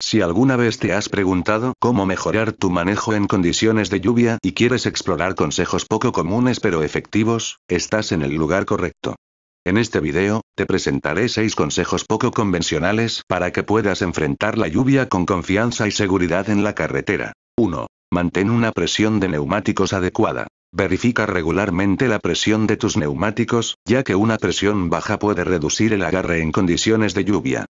Si alguna vez te has preguntado cómo mejorar tu manejo en condiciones de lluvia y quieres explorar consejos poco comunes pero efectivos, estás en el lugar correcto. En este video, te presentaré seis consejos poco convencionales para que puedas enfrentar la lluvia con confianza y seguridad en la carretera. 1. Mantén una presión de neumáticos adecuada. Verifica regularmente la presión de tus neumáticos, ya que una presión baja puede reducir el agarre en condiciones de lluvia.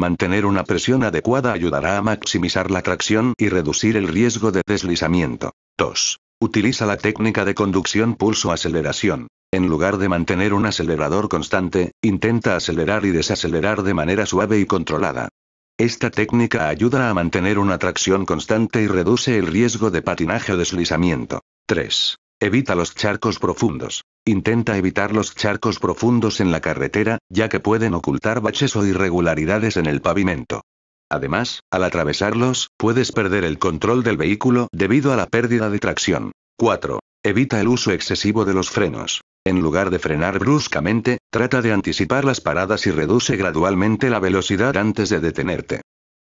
Mantener una presión adecuada ayudará a maximizar la tracción y reducir el riesgo de deslizamiento. 2. Utiliza la técnica de conducción pulso-aceleración. En lugar de mantener un acelerador constante, intenta acelerar y desacelerar de manera suave y controlada. Esta técnica ayuda a mantener una tracción constante y reduce el riesgo de patinaje o deslizamiento. 3. Evita los charcos profundos intenta evitar los charcos profundos en la carretera, ya que pueden ocultar baches o irregularidades en el pavimento. Además, al atravesarlos, puedes perder el control del vehículo debido a la pérdida de tracción. 4. Evita el uso excesivo de los frenos. En lugar de frenar bruscamente, trata de anticipar las paradas y reduce gradualmente la velocidad antes de detenerte.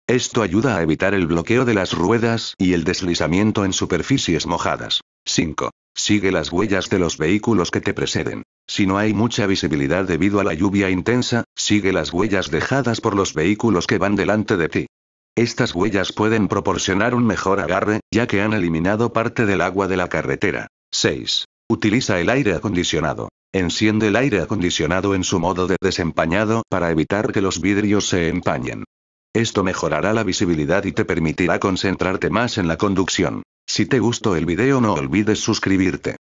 Esto ayuda a evitar el bloqueo de las ruedas y el deslizamiento en superficies mojadas. 5. Sigue las huellas de los vehículos que te preceden. Si no hay mucha visibilidad debido a la lluvia intensa, sigue las huellas dejadas por los vehículos que van delante de ti. Estas huellas pueden proporcionar un mejor agarre, ya que han eliminado parte del agua de la carretera. 6. Utiliza el aire acondicionado. Enciende el aire acondicionado en su modo de desempañado para evitar que los vidrios se empañen. Esto mejorará la visibilidad y te permitirá concentrarte más en la conducción. Si te gustó el video no olvides suscribirte.